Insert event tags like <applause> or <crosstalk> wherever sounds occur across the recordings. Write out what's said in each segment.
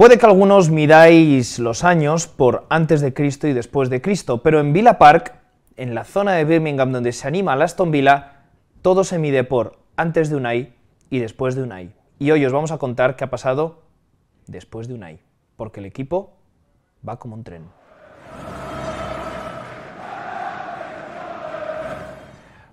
Puede que algunos midáis los años por antes de Cristo y después de Cristo, pero en Villa Park, en la zona de Birmingham donde se anima la Aston Villa, todo se mide por antes de un ay y después de un ay. Y hoy os vamos a contar qué ha pasado después de un ay, porque el equipo va como un tren.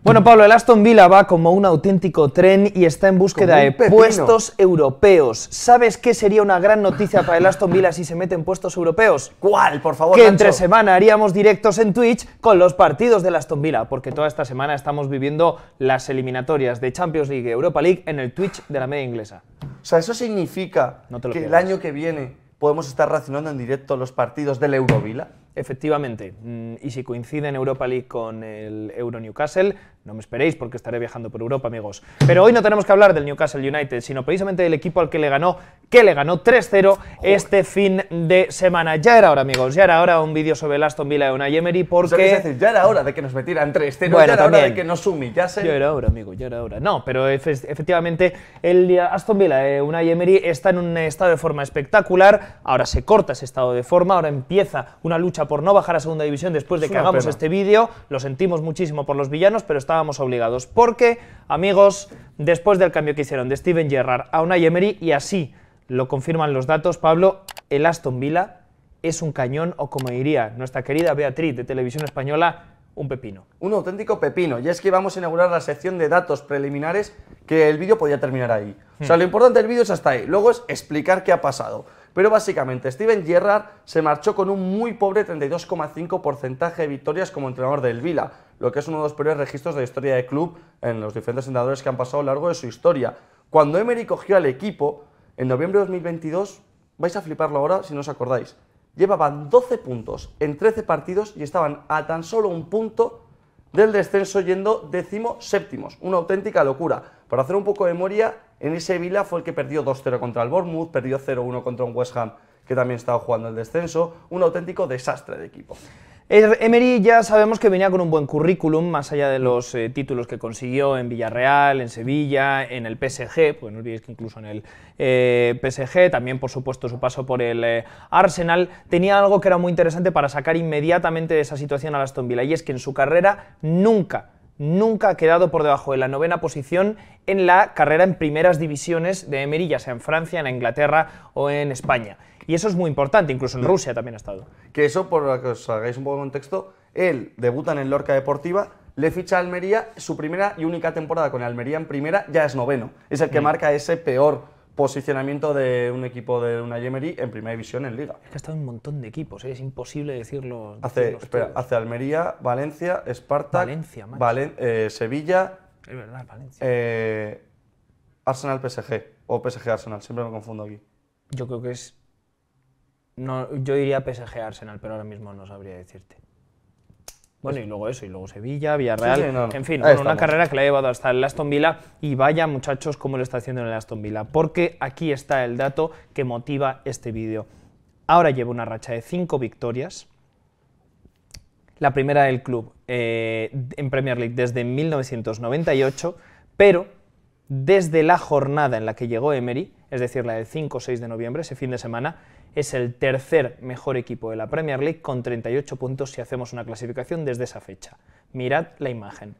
Bueno, Pablo, el Aston Villa va como un auténtico tren y está en búsqueda de puestos europeos. ¿Sabes qué sería una gran noticia para el Aston Villa si se mete en puestos europeos? ¿Cuál, por favor? Que entre semana haríamos directos en Twitch con los partidos del Aston Villa, porque toda esta semana estamos viviendo las eliminatorias de Champions League y Europa League en el Twitch de la media inglesa. O sea, eso significa que el año que viene podemos estar racionando en directo los partidos del Eurovilla. Efectivamente, mm, y si coincide en Europa League con el Euro Newcastle, no me esperéis porque estaré viajando por Europa, amigos. Pero hoy no tenemos que hablar del Newcastle United, sino precisamente del equipo al que le ganó, que le ganó 3-0 este fin de semana. Ya era hora, amigos, ya era hora un vídeo sobre el Aston Villa de una Emery pues porque... decir, ya era hora de que nos metieran 3-0, ya era hora de que nos sumi. Ya era hora, amigo, ya era hora. No, pero efectivamente el Aston Villa de Unai Emery está en un estado de forma espectacular, ahora se corta ese estado de forma, ahora empieza una lucha por no bajar a segunda división después de que hagamos este vídeo. Lo sentimos muchísimo por los villanos, pero estábamos obligados. Porque, amigos, después del cambio que hicieron de Steven Gerrard a una Emery, y así lo confirman los datos, Pablo, el Aston Villa es un cañón, o como diría nuestra querida Beatriz de Televisión Española, un pepino. Un auténtico pepino. Y es que vamos a inaugurar la sección de datos preliminares que el vídeo podía terminar ahí. O sea, hmm. lo importante del vídeo es hasta ahí. Luego es explicar qué ha pasado. Pero básicamente, Steven Gerrard se marchó con un muy pobre 32,5% de victorias como entrenador del Vila, lo que es uno de los peores registros de la historia del club en los diferentes entrenadores que han pasado a lo largo de su historia. Cuando Emery cogió al equipo, en noviembre de 2022, vais a fliparlo ahora si no os acordáis, llevaban 12 puntos en 13 partidos y estaban a tan solo un punto del descenso yendo décimo séptimos. Una auténtica locura. Para hacer un poco de memoria, en ese Vila fue el que perdió 2-0 contra el Bournemouth, perdió 0-1 contra un West Ham que también estaba jugando el descenso, un auténtico desastre de equipo. Er, Emery ya sabemos que venía con un buen currículum, más allá de los eh, títulos que consiguió en Villarreal, en Sevilla, en el PSG, pues no olvidéis que incluso en el eh, PSG, también por supuesto su paso por el eh, Arsenal, tenía algo que era muy interesante para sacar inmediatamente de esa situación a Aston Villa, y es que en su carrera nunca nunca ha quedado por debajo de la novena posición en la carrera en primeras divisiones de Emery, ya sea en Francia, en Inglaterra o en España. Y eso es muy importante, incluso en Rusia también ha estado. Que eso, por que os hagáis un poco de contexto, él debuta en el Lorca Deportiva, le ficha a Almería, su primera y única temporada con Almería en primera ya es noveno. Es el que mm. marca ese peor posicionamiento de un equipo de una Yemery en primera división en Liga. Es que ha estado en un montón de equipos, ¿eh? es imposible decirlo. Hace, hace Almería, Valencia, Esparta, Valencia, eh, Sevilla. Eh, Arsenal PSG o PSG Arsenal, siempre me confundo aquí. Yo creo que es no, yo a PSG Arsenal, pero ahora mismo no sabría decirte. Bueno, y luego eso, y luego Sevilla, Villarreal, en fin, una carrera que la ha llevado hasta el Aston Villa y vaya muchachos cómo lo está haciendo en el Aston Villa, porque aquí está el dato que motiva este vídeo. Ahora lleva una racha de cinco victorias, la primera del club eh, en Premier League desde 1998, pero desde la jornada en la que llegó Emery, es decir, la del 5 o 6 de noviembre, ese fin de semana, es el tercer mejor equipo de la Premier League con 38 puntos si hacemos una clasificación desde esa fecha. Mirad la imagen.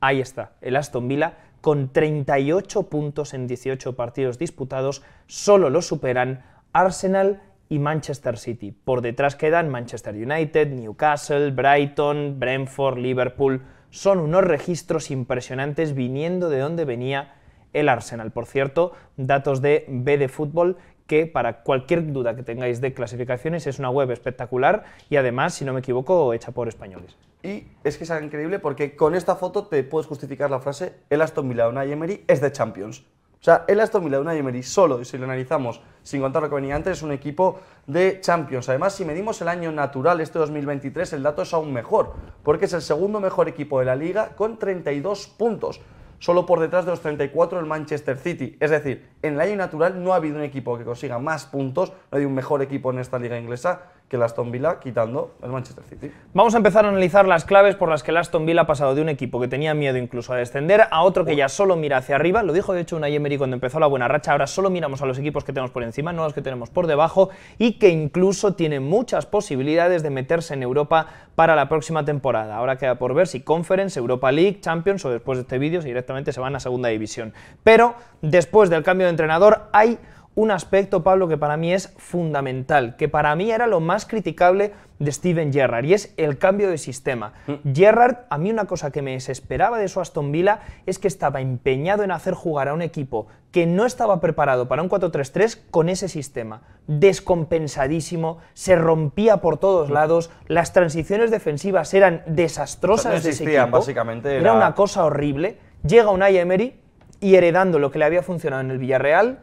Ahí está, el Aston Villa con 38 puntos en 18 partidos disputados, solo lo superan Arsenal y Manchester City. Por detrás quedan Manchester United, Newcastle, Brighton, Brentford, Liverpool. Son unos registros impresionantes viniendo de donde venía el Arsenal. Por cierto, datos de B de fútbol que para cualquier duda que tengáis de clasificaciones es una web espectacular y además, si no me equivoco, hecha por españoles. Y es que es increíble porque con esta foto te puedes justificar la frase el Aston Villa Unai Emery es de Champions. O sea, el Aston Villa Unai Emery solo, y si lo analizamos sin contar lo que venía antes, es un equipo de Champions. Además, si medimos el año natural, este 2023, el dato es aún mejor, porque es el segundo mejor equipo de la liga con 32 puntos solo por detrás de los 34 el Manchester City. Es decir, en el año natural no ha habido un equipo que consiga más puntos, no hay un mejor equipo en esta liga inglesa que el Aston Villa quitando el Manchester City. Vamos a empezar a analizar las claves por las que el Aston Villa ha pasado de un equipo que tenía miedo incluso a descender a otro que ya solo mira hacia arriba. Lo dijo de hecho una Emery cuando empezó la buena racha. Ahora solo miramos a los equipos que tenemos por encima, no a los que tenemos por debajo y que incluso tiene muchas posibilidades de meterse en Europa para la próxima temporada. Ahora queda por ver si Conference, Europa League, Champions o después de este vídeo si directamente se van a Segunda División. Pero después del cambio de entrenador hay un aspecto, Pablo, que para mí es fundamental, que para mí era lo más criticable de Steven Gerrard, y es el cambio de sistema. Mm. Gerrard, a mí una cosa que me desesperaba de su Aston Villa es que estaba empeñado en hacer jugar a un equipo que no estaba preparado para un 4-3-3 con ese sistema. Descompensadísimo, se rompía por todos mm. lados, las transiciones defensivas eran desastrosas de ese Básicamente era... una cosa horrible. Llega un Emery y heredando lo que le había funcionado en el Villarreal,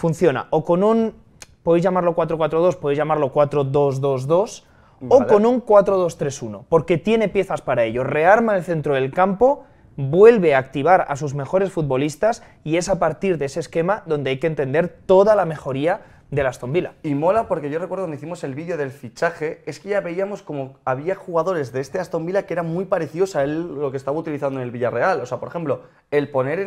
funciona o con un, podéis llamarlo 4-4-2, podéis llamarlo 4-2-2-2, o con un 4-2-3-1, porque tiene piezas para ello. Rearma el centro del campo, vuelve a activar a sus mejores futbolistas y es a partir de ese esquema donde hay que entender toda la mejoría de Aston Villa. Y mola porque yo recuerdo cuando hicimos el vídeo del fichaje, es que ya veíamos como había jugadores de este Aston Villa que eran muy parecidos a él lo que estaba utilizando en el Villarreal. O sea, por ejemplo, el poner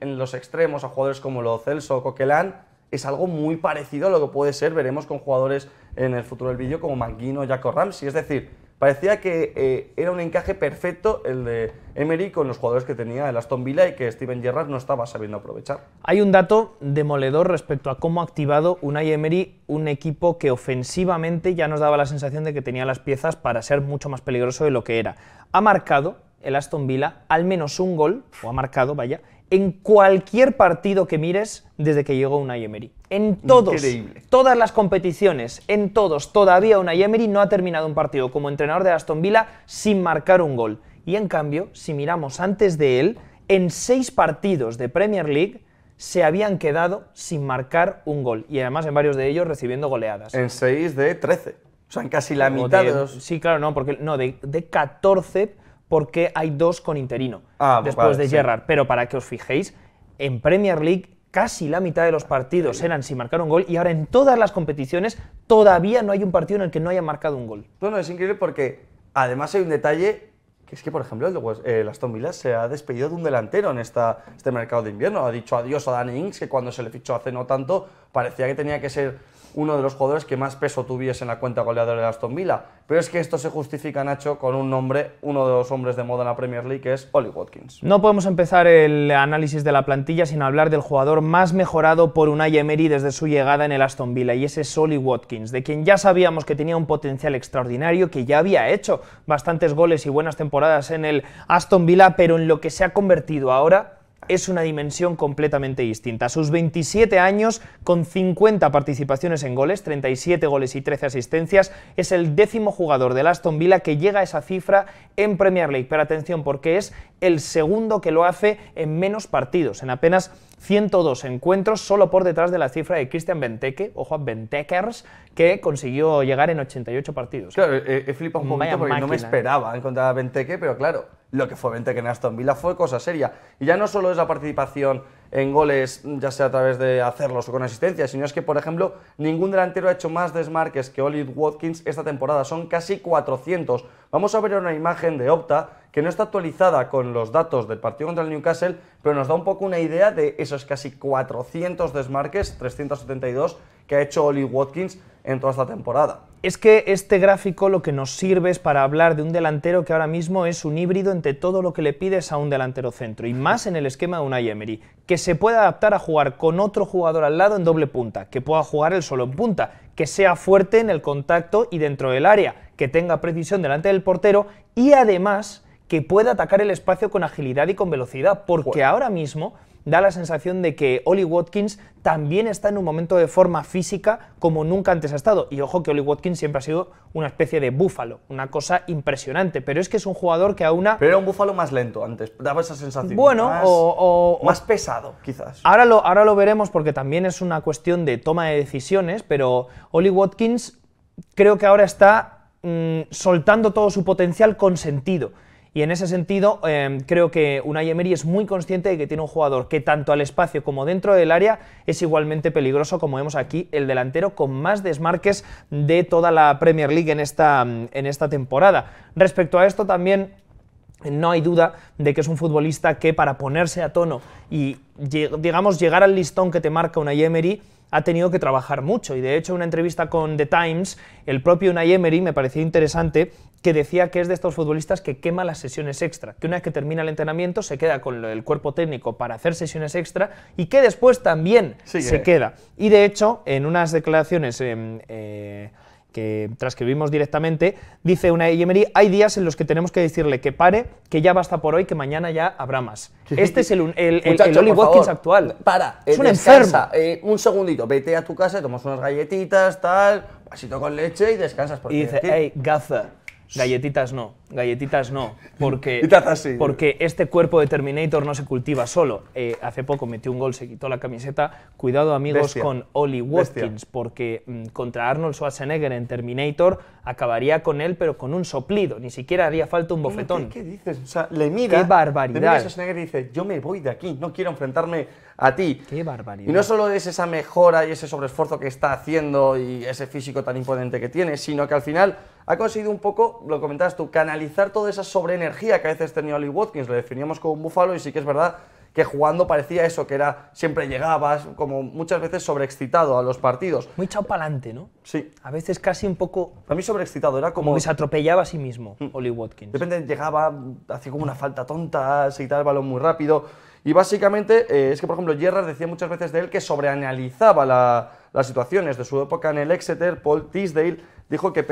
en, los extremos a jugadores como lo Celso o Coquelán es algo muy parecido a lo que puede ser, veremos con jugadores en el futuro del vídeo como Manguino o Jacob Ramsey. Es decir, parecía que eh, era un encaje perfecto el de Emery con los jugadores que tenía el Aston Villa y que Steven Gerrard no estaba sabiendo aprovechar. Hay un dato demoledor respecto a cómo ha activado Unai Emery un equipo que ofensivamente ya nos daba la sensación de que tenía las piezas para ser mucho más peligroso de lo que era. Ha marcado el Aston Villa al menos un gol, o ha marcado, vaya, en cualquier partido que mires desde que llegó una Emery. En todos, todas las competiciones, en todos, todavía una Emery no ha terminado un partido como entrenador de Aston Villa sin marcar un gol. Y en cambio, si miramos antes de él, en seis partidos de Premier League se habían quedado sin marcar un gol. Y además en varios de ellos recibiendo goleadas. En seis de 13. O sea, en casi la mitad de, Sí, claro, no, porque no, de, de 14 porque hay dos con interino ah, después de Gerrard. Pero para que os fijéis, en Premier League casi la mitad de los partidos eran sin marcar un gol y ahora en todas las competiciones todavía no hay un partido en el que no haya marcado un gol. Bueno, es increíble porque además hay un detalle que es que, por ejemplo, el, Aston Villa se ha despedido de un delantero en esta, este mercado de invierno. Ha dicho adiós a Danny Ings, que cuando se le fichó hace no tanto parecía que tenía que ser uno de los jugadores que más peso tuviese en la cuenta goleadora de Aston Villa. Pero es que esto se justifica, Nacho, con un nombre, uno de los hombres de moda en la Premier League, que es Oli Watkins. No podemos empezar el análisis de la plantilla sin hablar del jugador más mejorado por Unai Emery desde su llegada en el Aston Villa, y ese es Oli Watkins, de quien ya sabíamos que tenía un potencial extraordinario, que ya había hecho bastantes goles y buenas temporadas en el Aston Villa, pero en lo que se ha convertido ahora es una dimensión completamente distinta. A sus 27 años, con 50 participaciones en goles, 37 goles y 13 asistencias, es el décimo jugador del Aston Villa que llega a esa cifra en Premier League. Pero atención, porque es el segundo que lo hace en menos partidos, en apenas 102 encuentros, solo por detrás de la cifra de Christian Benteke, ojo a Bentekers, que consiguió llegar en 88 partidos. Claro, he, flipado un porque no me ¿eh? esperaba encontrar a Benteke, pero claro, lo que fue Benteke en Aston Villa fue cosa seria. Y ya no solo es la participación en goles, ya sea a través de hacerlos o con asistencia, sino es que, por ejemplo, ningún delantero ha hecho más desmarques que Oli Watkins esta temporada. Son casi 400. Vamos a ver una imagen de Opta que no está actualizada con los datos del partido contra el Newcastle, pero nos da un poco una idea de esos casi 400 desmarques, 372, que ha hecho Oli Watkins en toda esta temporada. Es que este gráfico lo que nos sirve es para hablar de un delantero que ahora mismo es un híbrido entre todo lo que le pides a un delantero centro, y más en el esquema de una Emery, que se pueda adaptar a jugar con otro jugador al lado en doble punta, que pueda jugar él solo en punta, que sea fuerte en el contacto y dentro del área, que tenga precisión delante del portero y además que pueda atacar el espacio con agilidad y con velocidad, porque ahora mismo da la sensación de que Oli Watkins también está en un momento de forma física como nunca antes ha estado. Y ojo que Oli Watkins siempre ha sido una especie de búfalo, una cosa impresionante. Pero es que es un jugador que aún Pero era un búfalo más lento antes, daba esa sensación. Bueno, más, o, Más pesado, quizás. Ahora lo, ahora lo veremos porque también es una cuestión de toma de decisiones, pero Oli Watkins creo que ahora está mm, soltando todo su potencial con sentido y en ese sentido, eh, creo que Unai Emery es muy consciente de que tiene un jugador que tanto al espacio como dentro del área es igualmente peligroso, como vemos aquí, el delantero con más desmarques de toda la Premier League en esta, en esta temporada. Respecto a esto también... No hay duda de que es un futbolista que para ponerse a tono y, digamos, llegar al listón que te marca Unai Emery, ha tenido que trabajar mucho y de hecho una entrevista con The Times, el propio Unai Emery me pareció interesante que decía que es de estos futbolistas que quema las sesiones extra, que una vez que termina el entrenamiento se queda con el cuerpo técnico para hacer sesiones extra y que después también se eh. queda. Y de hecho, en unas declaraciones... Eh, eh, que transcribimos directamente, dice una Emery, hay días en los que tenemos que decirle que pare, que ya basta por hoy, que mañana ya habrá más. Este es el, el, Oli Watkins actual. Para, es un un segundito, vete a tu casa, tomas unas galletitas, tal, vasito con leche y descansas. Porque, y dice, hey, Gaza, Galletitas no, galletitas no, porque, <laughs> porque este cuerpo de Terminator no se cultiva solo. Eh, hace poco metió un gol, se quitó la camiseta. Cuidado amigos con Oli Watkins, porque mm, contra Arnold Schwarzenegger en Terminator acabaría con él, pero con un soplido. Ni siquiera haría falta un bofetón. ¿Qué, dices? O sea, le mira, Qué barbaridad. Schwarzenegger dice, yo me voy de aquí, no quiero enfrentarme a ti. Qué barbaridad. Y no solo es esa mejora y ese sobreesfuerzo que está haciendo y ese físico tan imponente que tiene, sino que al final ha conseguido un poco, lo comentabas tú, canalizar toda esa sobreenergía que a veces tenía Oli Watkins. lo definíamos como un búfalo y sí que es verdad que jugando parecía eso, que era siempre llegabas, como muchas veces sobreexcitado a los partidos. Muy echado para ¿no? Sí. A veces casi un poco. Para mí sobreexcitado, era como. como se atropellaba a sí mismo, mm. Oli Watkins. De repente llegaba, hacía como una falta tonta, se quitaba el balón muy rápido. Y básicamente eh, es que, por ejemplo, Gerrard decía muchas veces de él que sobreanalizaba las situaciones de su época en el Exeter. Paul Tisdale dijo que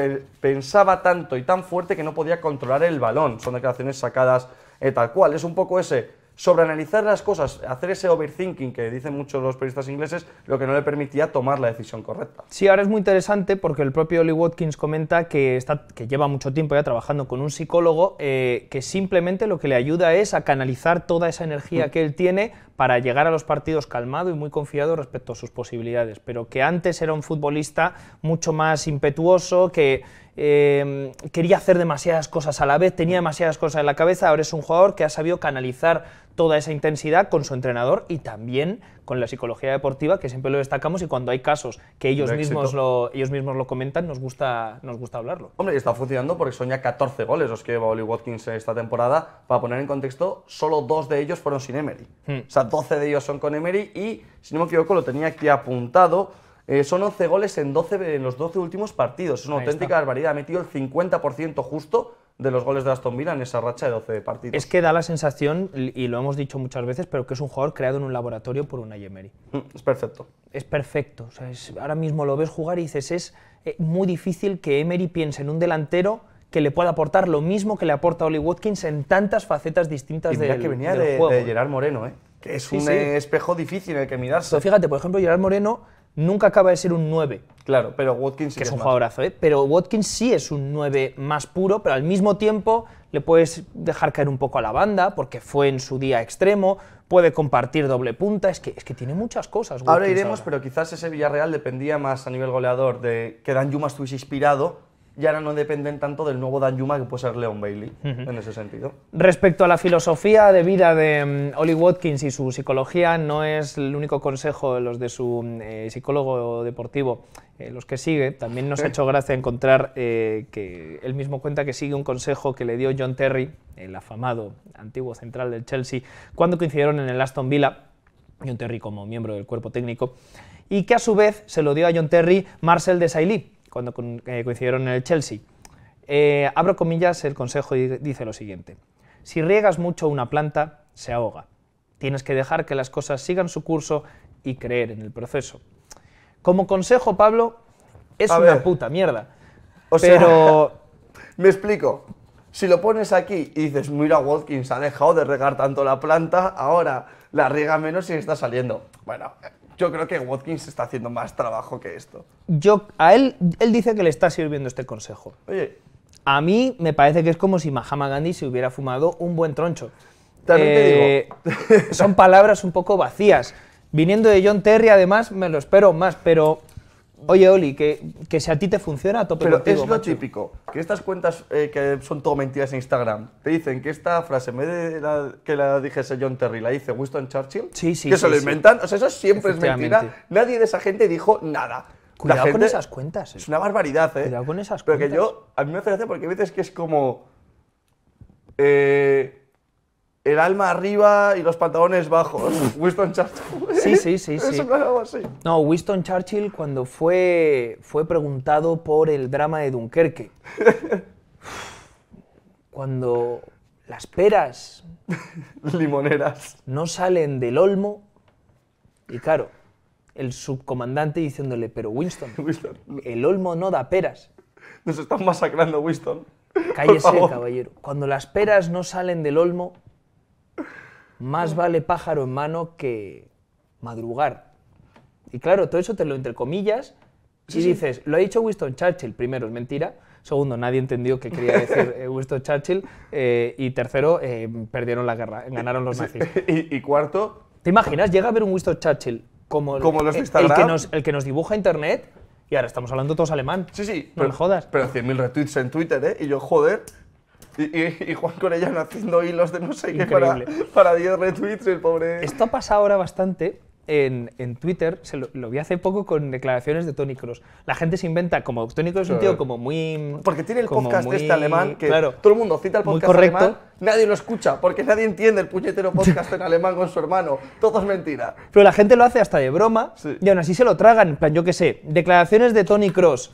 pensaba tanto y tan fuerte que no podía controlar el balón. Son declaraciones sacadas eh, tal cual. Es un poco ese sobreanalizar las cosas, hacer ese overthinking que dicen muchos los periodistas ingleses, lo que no le permitía tomar la decisión correcta. Sí, ahora es muy interesante porque el propio Ollie Watkins comenta que, está, que lleva mucho tiempo ya trabajando con un psicólogo eh, que simplemente lo que le ayuda es a canalizar toda esa energía mm. que él tiene para llegar a los partidos calmado y muy confiado respecto a sus posibilidades, pero que antes era un futbolista mucho más impetuoso, que Em, quería hacer demasiadas cosas a la vez, tenía demasiadas cosas en la cabeza, ahora es un jugador que ha sabido canalizar toda esa intensidad con su entrenador y también con la psicología deportiva, que siempre lo destacamos y cuando hay casos que ellos, mismos lo, ellos mismos lo comentan, nos gusta, nos gusta hablarlo. Hombre, y está funcionando porque son ya 14 goles los que lleva Oli Watkins esta temporada. Para poner en contexto, solo dos de ellos fueron sin Emery. Hmm. O sea, 12 de ellos son con Emery y, si no me equivoco, lo tenía aquí apuntado eh, son 11 goles en, 12, en los 12 últimos partidos. Es una auténtica barbaridad. Ha metido el 50% justo de los goles de Aston Villa en esa racha de 12 partidos. Es que da la sensación, y lo hemos dicho muchas veces, pero que es un jugador creado en un laboratorio por una Emery. Mm, es perfecto. Es perfecto. ahora mismo lo ves jugar y dices, es eh, muy difícil que Emery piense en un delantero que le pueda aportar lo mismo que le aporta Oli Watkins en tantas facetas distintas y mira que venía de, ¿eh? Gerard Moreno, que es un espejo difícil en el que mirarse. fíjate, por ejemplo, Gerard Moreno nunca acaba de ser un 9. Claro, pero Watkins sí que es, un ¿eh? Pero Watkins sí es un 9 más puro, pero al mismo tiempo le puedes dejar caer un poco a la banda porque fue en su día extremo, puede compartir doble punta, es que, es que tiene muchas cosas. ahora iremos, pero quizás ese Villarreal dependía más a nivel goleador de que Dan Yuma estuviese inspirado y ahora no dependen tanto del nuevo Dan Yuma que puede ser Leon Bailey, en ese sentido. Respecto a la filosofía de vida de mm, Oli Watkins y su psicología, no es el único consejo de los de su eh, psicólogo deportivo, eh, los que sigue. También nos ha hecho gracia encontrar eh, que él mismo cuenta que sigue un consejo que le dio John Terry, el afamado antiguo central del Chelsea, cuando coincidieron en el Aston Villa, John Terry como miembro del cuerpo técnico, y que a su vez se lo dio a John Terry Marcel Desailly, cuando eh, coincidieron en el Chelsea. Eh, abro comillas, el consejo dice lo siguiente. Si riegas mucho una planta, se ahoga. Tienes que dejar que las cosas sigan su curso y creer en el proceso. Como consejo, Pablo, es una puta mierda. O pero... <laughs> me explico. Si lo pones aquí y dices, mira, Watkins ha dejado de regar tanto la planta, ahora la riega menos y está saliendo. Bueno, yo creo que Watkins está haciendo más trabajo que esto. Yo, a él, él dice que le está sirviendo este consejo. Oye. A mí me parece que es como si Mahama Gandhi se hubiera fumado un buen troncho. te digo. Eh, son palabras un poco vacías. Viniendo de John Terry, además, me lo espero más, pero Oye, Oli, que, que, si a ti te funciona, a tope Pero es lo típico, que estas cuentas eh, que son todo mentiras en Instagram, te dicen que esta frase, en vez de que la dijese John Terry, la dice Winston Churchill, que se lo inventan, o sea, eso siempre es mentira, nadie de esa gente dijo nada. Cuidado con esas cuentas. Eh. Es una barbaridad, ¿eh? Cuidado con esas cuentas. Pero que yo, a mí me hace gracia porque a veces que es como... Eh, el alma arriba y los pantalones bajos. <laughs> Winston Churchill. Sí, sí, sí. <laughs> sí. No, Winston Churchill cuando fue, fue preguntado por el drama de Dunkerque. <laughs> cuando las peras... Limoneras. No salen del olmo. Y claro, el subcomandante diciéndole, pero Winston, el olmo no da peras. Nos están masacrando, Winston. Cállese, caballero. Cuando las peras no salen del olmo, más vale pájaro en mano que madrugar. Y claro, todo eso te lo entre comillas y dices, lo ha dicho Winston Churchill, primero es mentira, segundo, nadie entendió qué quería <laughs> decir eh, Winston Churchill, eh, y tercero, eh, perdieron la guerra, ganaron los nazis. <laughs> y, cuarto... ¿Te imaginas? Llega a ver un Winston Churchill como, el, los El que, nos, dibuja internet y ahora estamos hablando todos alemán. Sí, sí. pero, me jodas. Pero 100.000 retweets en Twitter, ¿eh? Y yo, joder, y, y, Juan Corellano haciendo hilos de no sé qué para, para 10 retweets, el pobre. Esto ha pasado ahora bastante en, Twitter, se lo, vi hace poco con declaraciones de Tony Cross. La gente se inventa, como Tony Cross es un tío como muy. Porque tiene el podcast este alemán que todo el mundo cita el podcast correcto. alemán, nadie lo escucha, porque nadie entiende el puñetero podcast en alemán con su hermano. Todo es mentira. Pero la gente lo hace hasta de broma y aún así se lo tragan. plan, yo qué sé, declaraciones de Tony Cross.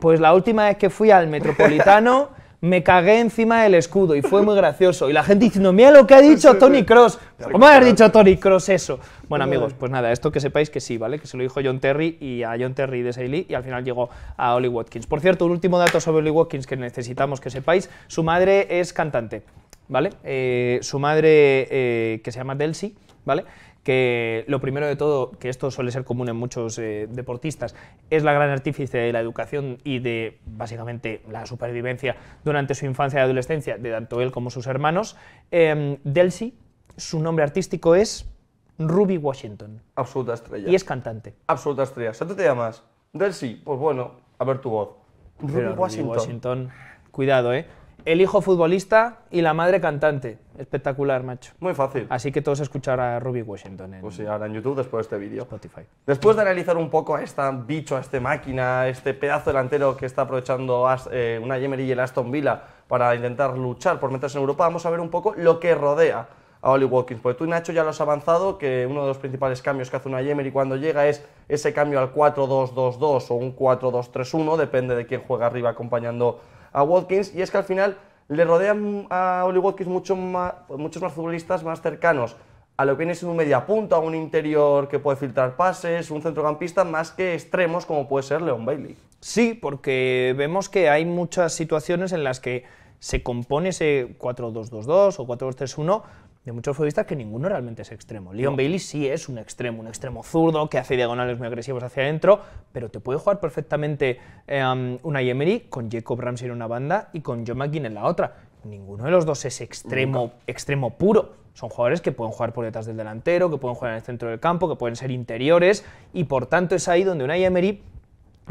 Pues la última vez que fui al Metropolitano. <laughs> me cagué encima del escudo y fue muy gracioso. Y la gente diciendo, mira lo que ha dicho Tony Cross. ¿Cómo ha dicho Tony Cross eso? Bueno, amigos, pues nada, esto que sepáis que sí, ¿vale? Que se lo dijo John Terry y a John Terry de Sailey y al final llegó a Ollie Watkins. Por cierto, un último dato sobre Ollie Watkins que necesitamos que sepáis. Su madre es cantante, ¿vale? Eh, su madre, eh, que se llama Delcy, ¿vale? que lo primero de todo, que esto suele ser común en muchos eh, deportistas, es la gran artífice de la educación y de básicamente la supervivencia durante su infancia y adolescencia de tanto él como sus hermanos. Eh, em, Delcy, su nombre artístico es Ruby Washington. Absoluta estrella. Y es cantante. Absoluta estrella. ¿Cómo te llamas? Delcy, pues bueno, a ver tu voz. Ruby Washington. Ruby Washington. Cuidado, ¿eh? el hijo futbolista y la madre cantante. Espectacular, macho. Muy fácil. Así que todos escuchar a Ruby Washington pues sí, ahora en YouTube después de este vídeo. Spotify. Después de analizar un poco a esta bicho, a esta máquina, a este pedazo delantero que está aprovechando eh, una Yemery y el Aston Villa para intentar luchar por meterse en Europa, vamos a ver un poco lo que rodea a Oli Watkins. Porque tú, Nacho, ya lo has avanzado, que uno de los principales cambios que hace una Yemery cuando llega es ese cambio al 4-2-2-2 o un 4-2-3-1, depende de quién juega arriba acompañando a Watkins, y es que al final le rodean a Oli Watkins muchos más futbolistas más cercanos a lo que viene siendo un media a un interior que puede filtrar pases, un centrocampista, más que extremos como puede ser Leon Bailey. Sí, porque vemos que hay muchas situaciones en las que se compone ese 4-2-2-2 o 4-2-3-1 de muchos futbolistas que ninguno realmente es extremo. Leon Bailey sí es un extremo, un extremo zurdo que hace diagonales muy agresivos hacia adentro, pero te puede jugar perfectamente em, una Emery con Jacob Ramsey en una banda y con John McGinn en la otra. Ninguno de los dos es extremo, extremo puro. Son jugadores que pueden jugar por detrás del delantero, que pueden jugar en el centro del campo, que pueden ser interiores y por tanto es ahí donde una Emery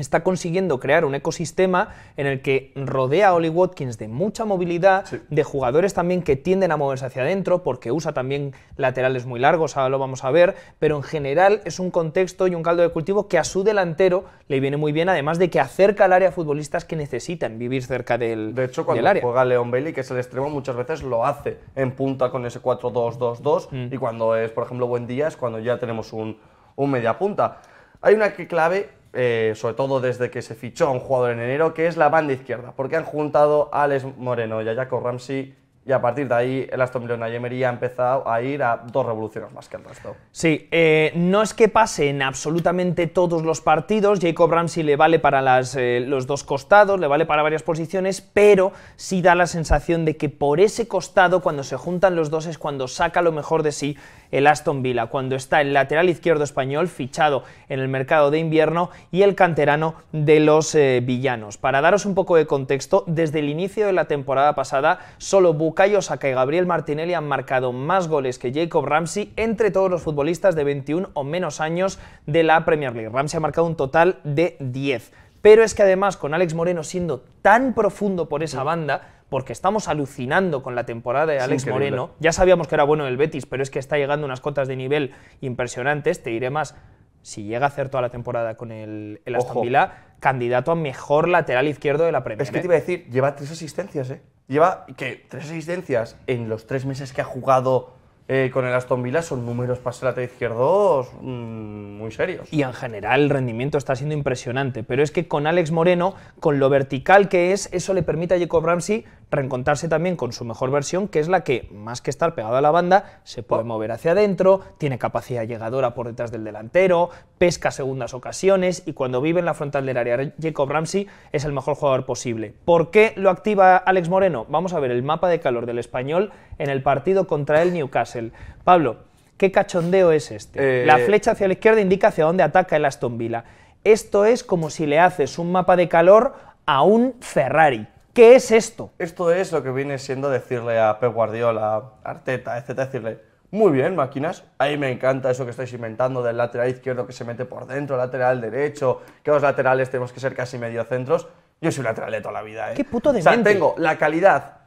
está consiguiendo crear un ecosistema en el que rodea a Oli Watkins de mucha movilidad, de jugadores también que tienden a moverse hacia adentro, porque usa también laterales muy largos, ahora lo vamos a ver, pero en general es un contexto y un caldo de cultivo que a su delantero le viene muy bien, además de que acerca al área a futbolistas que necesitan vivir cerca del área. De hecho, cuando juega Leon Bailey, que es el extremo, muchas veces lo hace en punta con ese 4-2-2-2, mm. y cuando es, por ejemplo, buen día es cuando ya tenemos un, un media punta. Hay una clave eh, sobre todo desde que se fichó a un jugador en enero, que es la banda izquierda, porque han juntado a Alex Moreno y a Jacob Ramsey y a partir de ahí el Aston Villa Emery ha empezado a ir a dos revoluciones más que el resto. Sí, eh, no es que pase en absolutamente todos los partidos, Jacob Ramsey le vale para eh, los dos costados, le vale para varias posiciones, pero sí da la sensación de que por ese costado, cuando se juntan los dos, es cuando saca lo mejor de sí el Aston Villa, cuando está el lateral izquierdo español fichado en el mercado de invierno y el canterano de los eh, villanos. Para daros un poco de contexto, desde el inicio de la temporada pasada, solo Bukayo Saka y Gabriel Martinelli han marcado más goles que Jacob Ramsey entre todos los futbolistas de 21 o menos años de la Premier League. Ramsey ha marcado un total de 10. Pero es que además con Alex Moreno siendo tan profundo por esa mm. banda, porque estamos alucinando con la temporada de Alex Moreno, ya sabíamos que era bueno el Betis, pero es que está llegando unas cotas de nivel impresionantes, te diré más, si llega a hacer toda la temporada con el, Aston Villa, candidato a mejor lateral izquierdo de la Premier. Es que te iba a decir, lleva tres asistencias, ¿eh? Lleva que tres asistencias en los tres meses que ha jugado eh, con el Aston Villa son números para ser lateral izquierdo mm, muy serios. Y en general el rendimiento está siendo impresionante, pero es que con Alex Moreno, con lo vertical que es, eso le permite a Jacob Ramsey reencontrarse también con su mejor versión, que es la que, más que estar pegado a la banda, se puede oh. mover hacia adentro, tiene capacidad llegadora por detrás del delantero, pesca segundas ocasiones y cuando vive en la frontal del área Jacob Ramsey es el mejor jugador posible. ¿Por qué lo activa Alex Moreno? Vamos a ver el mapa de calor del español en el partido contra el Newcastle. Pablo, ¿qué cachondeo es este? Eh, la flecha hacia la izquierda indica hacia dónde ataca el Aston Villa. Esto es como si le haces un mapa de calor a un Ferrari ¿Qué es esto? Esto es lo que viene siendo decirle a Pep Guardiola, Arteta, etcétera, decirle, muy bien, máquinas, ahí me encanta eso que estáis inventando del lateral izquierdo que se mete por dentro, lateral derecho, que los laterales tenemos que ser casi medio centros. Yo soy lateral de toda la vida, ¿eh? Qué puto de O tengo la calidad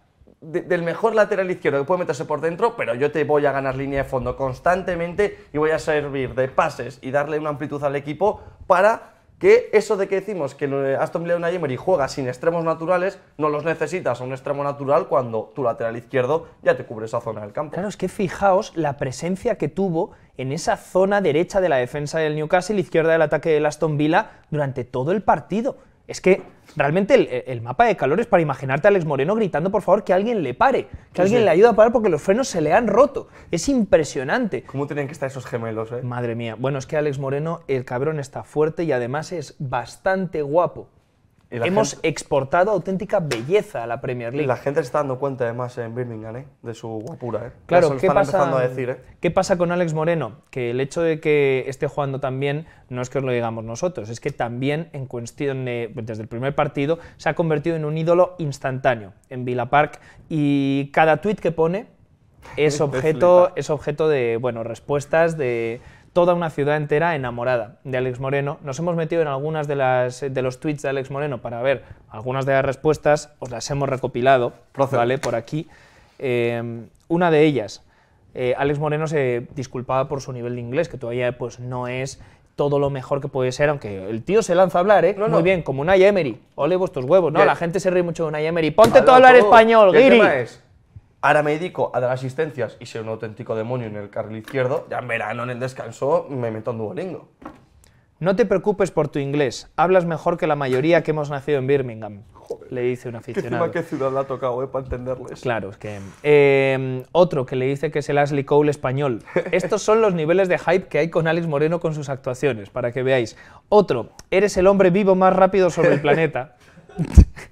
del mejor lateral izquierdo que puede meterse por dentro, pero yo te voy a ganar línea de fondo constantemente y voy a servir de pases y darle una amplitud al equipo para que eso de que decimos que Aston Villa y Emery juega sin extremos naturales, no los necesitas a un extremo natural cuando tu lateral izquierdo ya te cubre esa zona del campo. Claro, es que fijaos la presencia que tuvo en esa zona derecha de la defensa del Newcastle, izquierda del ataque del Aston Villa, durante todo el partido. Es que realmente el, mapa de calor es para imaginarte a Alex Moreno gritando, por favor, que alguien le pare, que alguien le ayude a parar porque los frenos se le han roto. Es impresionante. ¿Cómo tienen que estar esos gemelos, eh? Madre mía. Bueno, es que Alex Moreno, el cabrón está fuerte y además es bastante guapo. Hemos exportado auténtica belleza a la Premier League. Y La gente se está dando cuenta, además, en Birmingham, ¿eh? de su guapura. ¿eh? Claro, ¿qué, pasa, a decir, ¿eh? ¿qué pasa con Alex Moreno? Que el hecho de que esté jugando también, no es que os lo digamos nosotros, es que también, en cuestión pues, desde el primer partido, se ha convertido en un ídolo instantáneo en Villa Park. Y cada tweet que pone es <laughs> objeto, es objeto de bueno, respuestas, de toda una ciudad entera enamorada de Alex Moreno. Nos hemos metido en algunas de, las, de los tweets de Alex Moreno para ver algunas de las respuestas, os las hemos recopilado, ¿vale? Por aquí. Eh, una de ellas, eh, Alex Moreno se disculpaba por su nivel de inglés, que todavía pues, no es todo lo mejor que puede ser, aunque el tío se lanza a hablar, ¿eh? Muy bien, como una Emery. Ole vuestros huevos, ¿no? La gente se ríe mucho de una Emery. Ponte todo a hablar español, ¿Qué Ahora me dedico a dar asistencias y ser un auténtico demonio en el carril izquierdo. Ya en verano, en el descanso, me meto en Duolingo. No te preocupes por tu inglés. Hablas mejor que la mayoría que hemos nacido en Birmingham. le dice un <laughs> aficionado. qué ciudad la ha tocado, eh, para entenderles. Claro, es que... Em, otro que le dice que es el Ashley Cole español. <laughs> Estos son los niveles de hype que hay con Alex Moreno con sus actuaciones, para que veáis. Otro, eres el hombre vivo más rápido sobre el planeta. <laughs>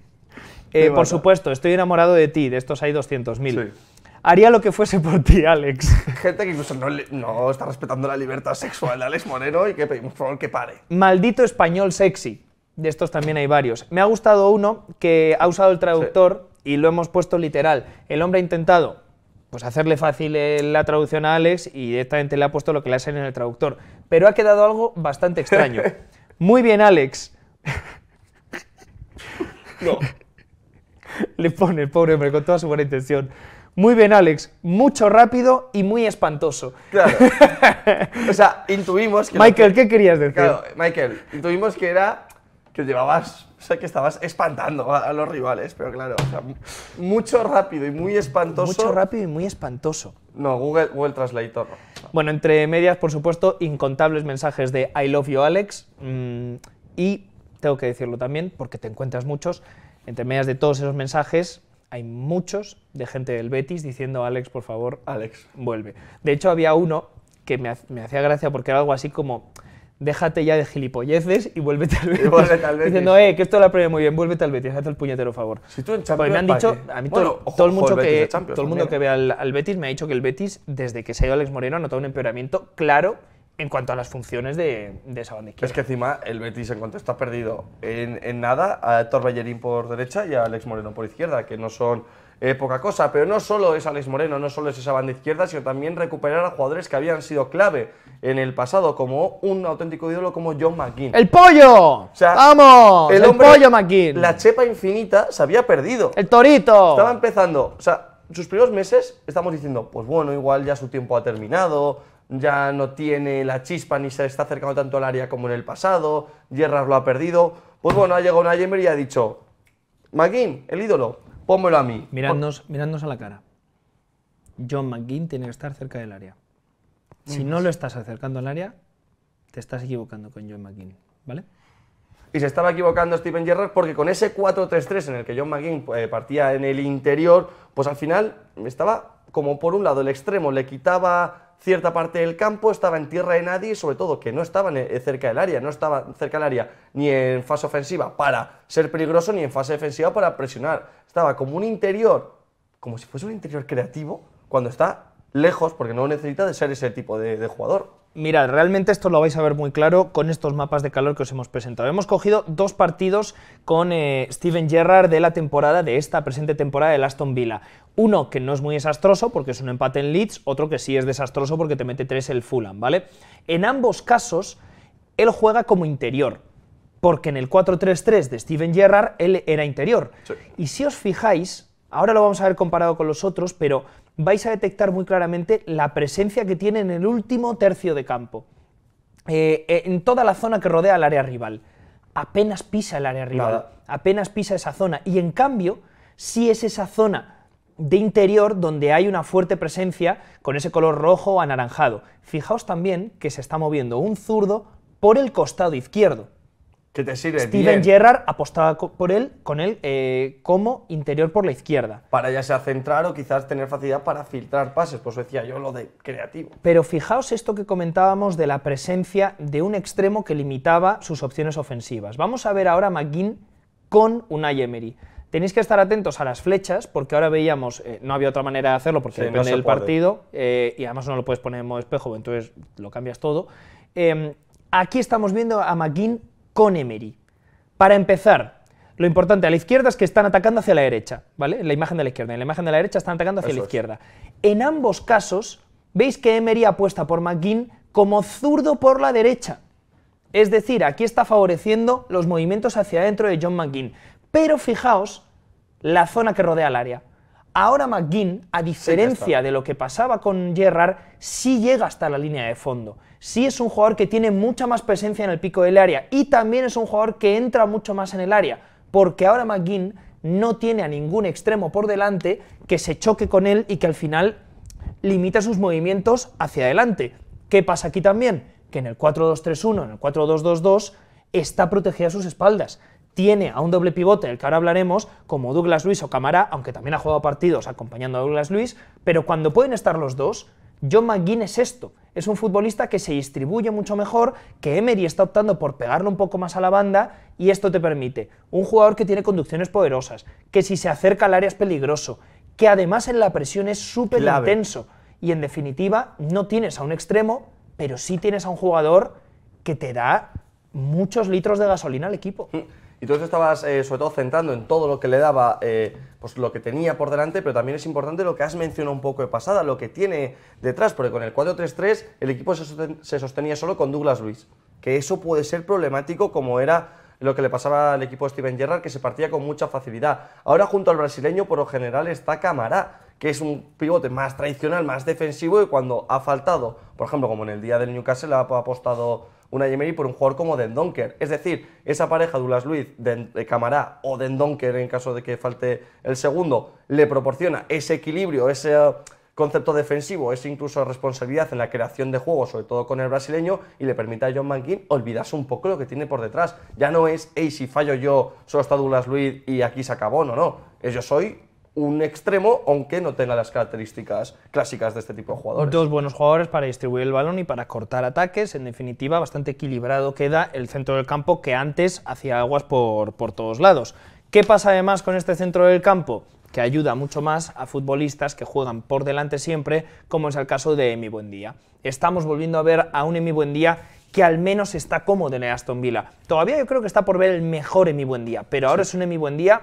Eh, por supuesto, estoy enamorado de ti, de estos hay 200.000. Sí. Haría lo que fuese por ti, Alex. <laughs> Gente que incluso no, está respetando la libertad sexual de Alex Moreno y que pedimos por favor que pare. Maldito español sexy. De estos también hay varios. Me ha gustado uno que ha usado el traductor y lo hemos puesto literal. El hombre ha intentado pues hacerle fácil eh, la traducción a Alex y directamente le ha puesto lo que le hacen en el traductor. Pero ha quedado algo bastante extraño. <laughs> Muy bien, Alex. No. <laughs> le pone el pobre hombre con toda su buena intención. Muy bien, Alex. Mucho rápido y muy espantoso. Claro. <laughs> o sea, intuimos que... Michael, ¿qué querías decir? Claro, Michael, intuimos que era que llevabas... O sea, que estabas espantando a, los rivales, pero claro, o sea, mucho rápido y muy espantoso. Mucho rápido y muy espantoso. No, Google, Google Translator. Bueno, entre medias, por supuesto, incontables mensajes de I love you, Alex. Mm, y tengo que decirlo también, porque te encuentras muchos, entre medias de todos esos mensajes hay muchos de gente del Betis diciendo, Alex, por favor, Alex, vuelve. De hecho, había uno que me, hacía gracia porque era algo así como, déjate ya de gilipolleces y vuelve". al Betis. Y Betis. Diciendo, eh, que esto lo aprende muy bien, vuelve al Betis, haz el puñetero favor. Si tú en Champions, pues me han dicho, a mí todo, el mundo, que, todo el mundo ¿eh? que ve al, al, Betis me ha dicho que el Betis, desde que se ha ido Alex Moreno, ha notado un empeoramiento claro en cuanto a las funciones de, esa banda izquierda. Es que encima el Betis, en cuanto está perdido en, nada, a Héctor Bellerín por derecha y a Alex Moreno por izquierda, que no son eh, poca cosa. Pero no solo es Alex Moreno, no solo es esa banda izquierda, sino también recuperar a jugadores que habían sido clave en el pasado, como un auténtico ídolo como John McGinn. ¡El pollo! ¡Vamos! El, pollo McGinn! La chepa infinita se había perdido. ¡El torito! Estaba empezando. O sea, sus primeros meses estamos diciendo, pues bueno, igual ya su tiempo ha terminado, ya no tiene la chispa ni se está acercando tanto al área como en el pasado, Gerrard lo ha perdido. Pues bueno, ha llegado Jemmer y ha dicho, McGinn, el ídolo, pónmelo a mí. Miradnos, a la cara. John McGinn tiene que estar cerca del área. Si no lo estás acercando al área, te estás equivocando con John McGinn, ¿vale? Y se estaba equivocando Steven Gerrard porque con ese 4-3-3 en el que John McGinn eh, partía en el interior, pues al final estaba como por un lado el extremo le quitaba cierta parte del campo, estaba en tierra de nadie sobre todo que no estaban eh, cerca del área, no estaban cerca del área ni en fase ofensiva para ser peligroso ni en fase defensiva para presionar. Estaba como un interior, como si fuese un interior creativo, cuando está lejos, porque no necesita de ser ese tipo de, jugador. Mira, realmente esto lo vais a ver muy claro con estos mapas de calor que os hemos presentado. Hemos cogido dos partidos con eh, Steven Gerrard de la temporada, de esta presente temporada del Aston Villa. Uno que no es muy desastroso porque es un empate en Leeds, otro que sí es desastroso porque te mete tres el Fulham, ¿vale? En ambos casos, él juega como interior, porque en el 4-3-3 de Steven Gerrard él era interior. Y si os fijáis, ahora lo vamos a ver comparado con los otros, pero vais a detectar muy claramente la presencia que tiene en el último tercio de campo, eh, eh, en toda la zona que rodea al área rival. Apenas pisa el área rival, apenas pisa esa zona. Y en cambio, si es esa zona de interior donde hay una fuerte presencia con ese color rojo o anaranjado. Fijaos también que se está moviendo un zurdo por el costado izquierdo. Que te sirve Steven Gerrard apostaba por él, con él eh, como interior por la izquierda. Para ya sea centrar o quizás tener facilidad para filtrar pases, pues decía yo lo de creativo. Pero fijaos esto que comentábamos de la presencia de un extremo que limitaba sus opciones ofensivas. Vamos a ver ahora a McGinn con una Emery. Tenéis que estar atentos a las flechas, porque ahora veíamos, eh, no había otra manera de hacerlo porque sí, depende partido, eh, y además no lo puedes poner en modo espejo, entonces lo cambias todo. Em, aquí estamos viendo a McGinn con Emery. Para empezar, lo importante a la izquierda es que están atacando hacia la derecha, ¿vale? En la imagen de la izquierda, en la imagen de la derecha están atacando hacia la izquierda. En ambos casos, veis que Emery apuesta por McGinn como zurdo por la derecha. Es decir, aquí está favoreciendo los movimientos hacia adentro de John McGinn. Pero fijaos la zona que rodea el área. Ahora McGinn, a diferencia de lo que pasaba con Gerrard, sí llega hasta la línea de fondo sí es un jugador que tiene mucha más presencia en el pico del área y también es un jugador que entra mucho más en el área, porque ahora McGinn no tiene a ningún extremo por delante que se choque con él y que al final limita sus movimientos hacia adelante. ¿Qué pasa aquí también? Que en el 4-2-3-1, en el 4-2-2-2, está protegida a sus espaldas. Tiene a un doble pivote, del que ahora hablaremos, como Douglas Luis o Camara, aunque también ha jugado partidos acompañando a Douglas Luis, pero cuando pueden estar los dos, John McGinn es esto, es un futbolista que se distribuye mucho mejor, que Emery está optando por pegarle un poco más a la banda y esto te permite un jugador que tiene conducciones poderosas, que si se acerca al área es peligroso, que además en la presión es súper intenso y en definitiva no tienes a un extremo, pero sí tienes a un jugador que te da muchos litros de gasolina al equipo. Mm. Y tú estabas eh, sobre todo centrando en todo lo que le daba, eh, pues lo que tenía por delante, pero también es importante lo que has mencionado un poco de pasada, lo que tiene detrás, porque con el 4-3-3 el equipo se, se sostenía solo con Douglas Luis, que eso puede ser problemático como era lo que le pasaba al equipo de Steven Gerrard, que se partía con mucha facilidad. Ahora junto al brasileño por lo general está Camará, que es un pivote más tradicional, más defensivo y cuando ha faltado, por ejemplo como en el día del Newcastle ha apostado una por un jugador como Den Donker, Es decir, esa pareja Dulas Luiz, de eh, Camará o Den Donker, en caso de que falte el segundo, le proporciona ese equilibrio, ese eh, concepto defensivo, esa incluso responsabilidad en la creación de juegos, sobre todo con el brasileño, y le permite a John Mankin olvidarse un poco lo que tiene por detrás. Ya no es, hey, si fallo yo, solo está Douglas Luiz y aquí se acabó, no, no. Es yo soy un extremo, aunque no tenga las características clásicas de este tipo de jugadores. Dos buenos jugadores para distribuir el balón y para cortar ataques. En definitiva, bastante equilibrado queda el centro del campo que antes hacía aguas por, por todos lados. ¿Qué pasa además con este centro del campo? que ayuda mucho más a futbolistas que juegan por delante siempre, como es el caso de Emi Buendía. Estamos volviendo a ver a un Emi Buendía que al menos está cómodo en Aston Villa. Todavía yo creo que está por ver el mejor Emi Buendía, pero ahora es un Emi Buendía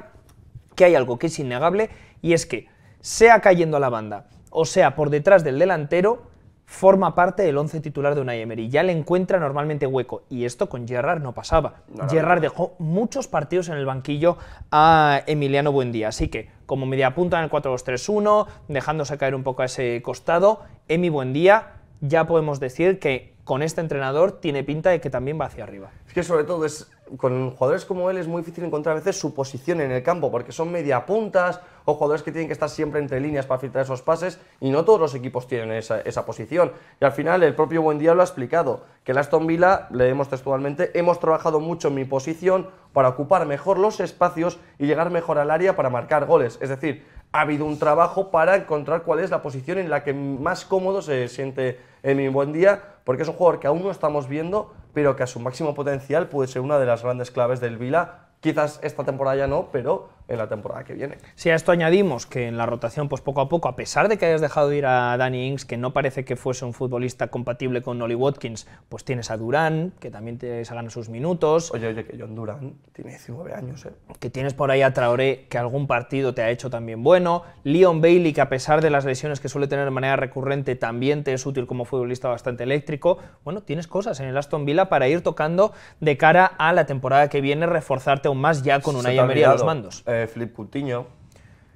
que hay algo que es innegable y es que, sea cayendo a la banda o sea por detrás del delantero, forma parte del once titular de Unai Emery. Ya le encuentra normalmente hueco. Y esto con Gerrard no pasaba. Gerrard dejó muchos partidos en el banquillo a Emiliano Buendía. Así que, como media punta en el 4-2-3-1, dejándose caer un poco a ese costado, Emi Buendía, ya podemos decir que con este entrenador tiene pinta de que también va hacia arriba. Es que sobre todo es, con jugadores como él es muy difícil encontrar a veces su posición en el campo, porque son media puntas o jugadores que tienen que estar siempre entre líneas para filtrar esos pases y no todos los equipos tienen esa, posición. Y al final el propio Buendía lo ha explicado, que el Aston Villa, leemos textualmente, hemos trabajado mucho en mi posición para ocupar mejor los espacios y llegar mejor al área para marcar goles. Es decir, ha habido un trabajo para encontrar cuál es la posición en la que más cómodo se siente en mi Buen Día, porque es un jugador que aún no estamos viendo, pero que a su máximo potencial puede ser una de las grandes claves del Vila. Quizás esta temporada ya no, pero en la temporada que viene. Si a esto añadimos que en la rotación, pues poco a poco, a pesar de que hayas dejado ir a Danny Ings, que no parece que fuese un futbolista compatible con Nolly Watkins, pues tienes a Durán, que también te salgan sus minutos. Oye, oye, que John Durán tiene 19 años, ¿eh? Que tienes por ahí a Traoré, que algún partido te ha hecho también bueno. Leon Bailey, que a pesar de las lesiones que suele tener de manera recurrente, también te es útil como futbolista bastante eléctrico. Bueno, tienes cosas en el Aston Villa para ir tocando de cara a la temporada que viene, reforzarte aún más ya con una llamería a los mandos. Eh, Filipe Coutinho.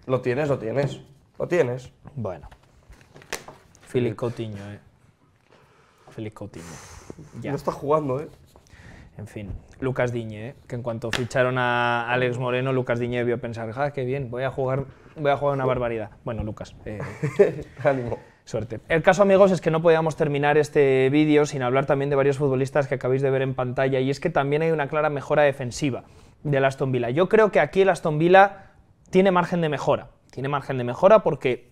Lo tienes, lo tienes. Lo tienes. Bueno. Philip Coutinho, eh. Philip Coutinho. Ya. No está jugando, eh. En fin, Lucas Diñe, eh, que en cuanto ficharon a Alex Moreno, Lucas Diñe vio pensar, ja, ah, qué bien, voy a jugar, voy a jugar una barbaridad. Bueno, Lucas. Eh, <laughs> Ánimo. Suerte. El caso, amigos, es que no podíamos terminar este vídeo sin hablar también de varios futbolistas que acabéis de ver en pantalla, y es que también hay una clara mejora defensiva del Aston Villa. Yo creo que aquí el Aston Villa tiene margen de mejora. Tiene margen de mejora porque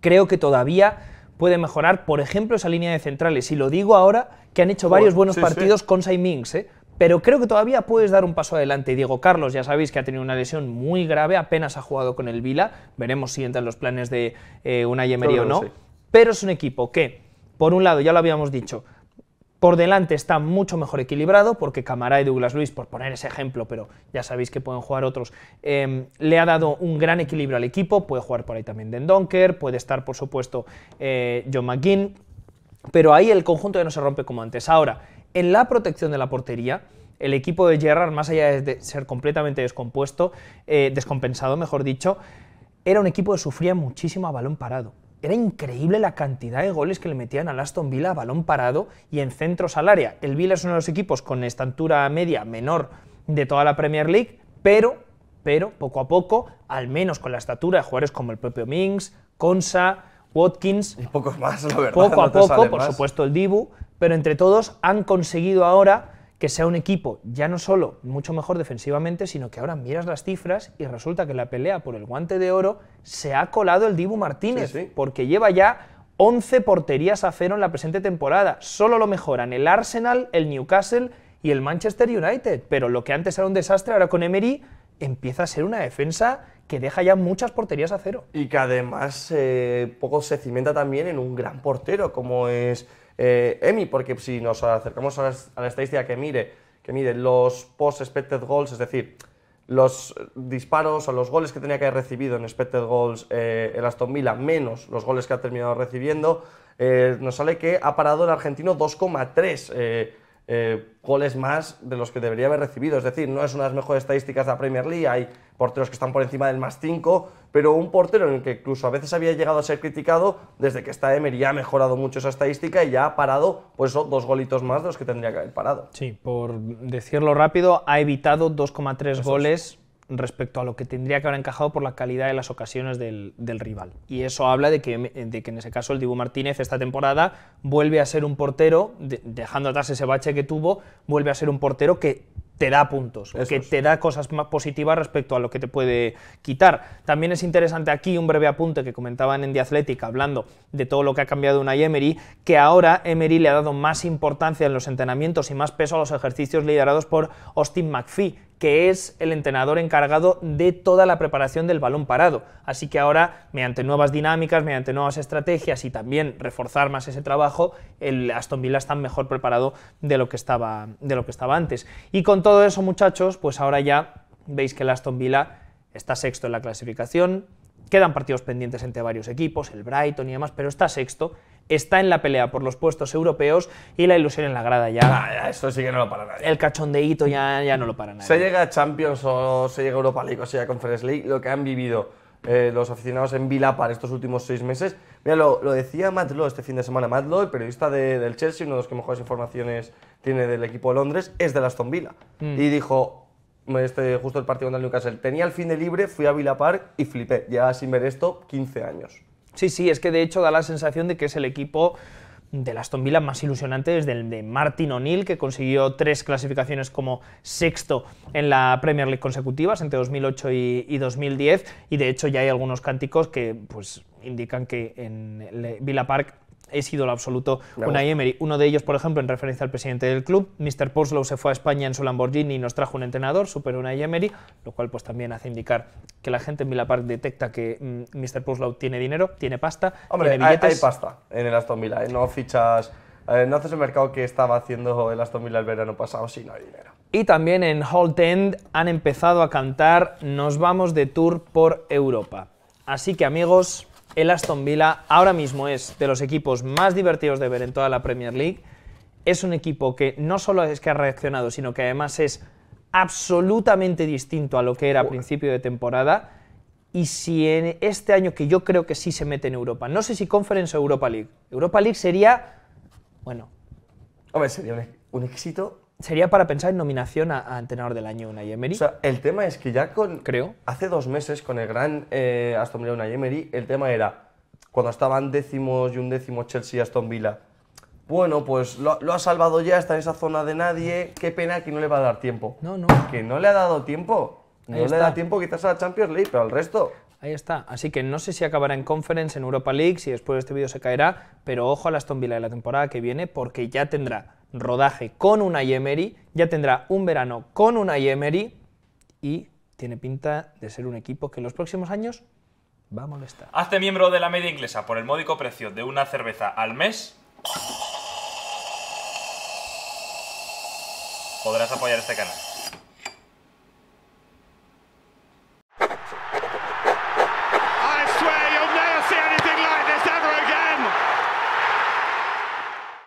creo que todavía puede mejorar, por ejemplo, esa línea de centrales. Y lo digo ahora, que han hecho varios buenos partidos con Saimings, ¿eh? pero creo que todavía puedes dar un paso adelante. Diego Carlos, ya sabéis que ha tenido una lesión muy grave, apenas ha jugado con el Vila. Veremos si entran los planes de eh, una Yemery o no. Pero es un equipo que, por un lado, ya lo habíamos dicho, por delante está mucho mejor equilibrado, porque Camará y Douglas Luis, por poner ese ejemplo, pero ya sabéis que pueden jugar otros, em, le ha dado un gran equilibrio al equipo, puede jugar por ahí también Dendonker, puede estar, por supuesto, eh, John McGinn, pero ahí el conjunto ya no se rompe como antes. Ahora, en la protección de la portería, el equipo de Gerrard, más allá de ser completamente descompuesto, eh, descompensado, mejor dicho, era un equipo que sufría muchísimo a balón parado. Era increíble la cantidad de goles que le metían al Aston Villa a balón parado y en centros al área. El Villa es uno de los equipos con estatura media menor de toda la Premier League, pero, pero poco a poco, al menos con la estatura de jugadores como el propio Minks, Consa, Watkins. Y más, verdad. Poco a poco, por supuesto, el Dibu, pero entre todos han conseguido ahora que sea un equipo ya no solo mucho mejor defensivamente, sino que ahora miras las cifras y resulta que la pelea por el guante de oro se ha colado el Dibu Martínez, porque lleva ya 11 porterías a cero en la presente temporada. Solo lo mejoran el Arsenal, el Newcastle y el Manchester United, pero lo que antes era un desastre, ahora con Emery empieza a ser una defensa que deja ya muchas porterías a cero. Y que además eh, poco se cimenta también en un gran portero como es eh, EMI, porque si nos acercamos a la, estadística que mire, que mide los post-expected goals, es decir, los disparos o los goles que tenía que haber recibido en expected goals eh, el Aston Villa, menos los goles que ha terminado recibiendo, eh, nos sale que ha parado el argentino 2,3 goles eh, más de los que debería haber recibido. Es decir, no es una de las mejores estadísticas de la Premier League, hay porteros que están por encima del más 5, pero un portero en el que incluso a veces había llegado a ser criticado, desde que está Emery ha mejorado mucho esa estadística y ya ha parado pues, dos golitos más de los que tendría que haber parado. Sí, por decirlo rápido, ha evitado 2,3 goles respecto a lo que tendría que haber encajado por la calidad de las ocasiones del, rival. Y eso habla de que, que, en ese caso el Dibu Martínez esta temporada vuelve a ser un portero, dejando atrás ese bache que tuvo, vuelve a ser un portero que te da puntos, que te da cosas más positivas respecto a lo que te puede quitar. También es interesante aquí un breve apunte que comentaban en The Athletic, hablando de todo lo que ha cambiado una Emery, que ahora Emery le ha dado más importancia en los entrenamientos y más peso a los ejercicios liderados por Austin McPhee, que es el entrenador encargado de toda la preparación del balón parado. Así que ahora, mediante nuevas dinámicas, mediante nuevas estrategias y también reforzar más ese trabajo, el Aston Villa está mejor preparado de lo que estaba, de lo que estaba antes. Y con todo eso, muchachos, pues ahora ya veis que el Aston Villa está sexto en la clasificación, quedan partidos pendientes entre varios equipos, el Brighton y demás, pero está sexto está en la pelea por los puestos europeos y la ilusión en la grada ya. Esto ah, eso sí que no lo para nadie. El cachondeíto ya, ya no lo para nadie. Se llega a Champions o se llega a Europa League o se llega a Conference League, lo que han vivido eh, los aficionados en Villapar estos últimos seis meses. Mira, lo, decía Matt Lowe este fin de semana. Matt Lowe, el periodista del Chelsea, uno de los que mejores informaciones tiene del equipo de Londres, es de la Aston Villa. Mm. Y dijo, este, justo el partido contra el Newcastle. Tenía el fin de libre, fui a Villa Park y flipé. Ya sin ver esto 15 años. Sí, sí, es que de hecho da la sensación de que es el equipo de las Aston Villa más ilusionante desde el de Martin O'Neill, que consiguió tres clasificaciones como sexto en la Premier League consecutivas entre 2008 y, y 2010, y de hecho ya hay algunos cánticos que pues, indican que en Villa Park es ídolo absoluto una Unai Emery. Uno de ellos, por ejemplo, en referencia al presidente del club, Mr. Postlow se fue a España en su Lamborghini y nos trajo un entrenador, Super Unai Emery, lo cual pues también hace indicar que la gente en Villa Park detecta que Mr. Mm, Postlow tiene dinero, tiene pasta, Hombre, tiene billetes. Hay, hay pasta en el Aston Villa, ¿eh? no fichas... Eh, no haces el mercado que estaba haciendo el Aston Villa el verano pasado si no hay dinero. Y también en Holt End han empezado a cantar Nos vamos de tour por Europa. Así que amigos, el Aston Villa ahora mismo es de los equipos más divertidos de ver en toda la Premier League. Es un equipo que no solo es que ha reaccionado, sino que además es absolutamente distinto a lo que era a principio de temporada. Y si en este año que yo creo que sí se mete en Europa, no sé si Conference o Europa League. Europa League sería, bueno. Hombre, sería un éxito sería para pensar en nominación a, entrenador del año Unai Emery. O sea, el tema es que ya con. Creo. Hace dos meses, con el gran eh, Aston Villa Unai Emery, el tema era. Cuando estaban décimos y un décimo Chelsea Aston Villa. Bueno, pues lo, ha salvado ya, está en esa zona de nadie. Qué pena que no le va a dar tiempo. No, no. Que no le ha dado tiempo. no le da tiempo quizás a la Champions League, pero al resto. Ahí está. Así que no sé si acabará en Conference, en Europa League, si después de este vídeo se caerá, pero ojo a Aston Villa de la temporada que viene, porque ya tendrá rodaje con una Yemery, ya tendrá un verano con una Yemery y tiene pinta de ser un equipo que en los próximos años va a molestar. Hazte miembro de la media inglesa por el módico precio de una cerveza al mes. Podrás apoyar este canal.